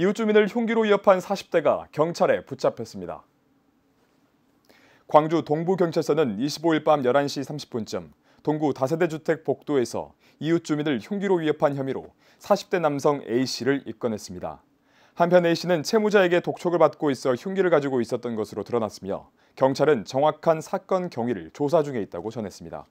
이웃 주민을 흉기로 위협한 40대가 경찰에 붙잡혔습니다. 광주 동부경찰서는 25일 밤 11시 30분쯤 동구 다세대 주택 복도에서 이웃 주민을 흉기로 위협한 혐의로 40대 남성 A씨를 입건했습니다. 한편 A씨는 채무자에게 독촉을 받고 있어 흉기를 가지고 있었던 것으로 드러났으며 경찰은 정확한 사건 경위를 조사 중에 있다고 전했습니다.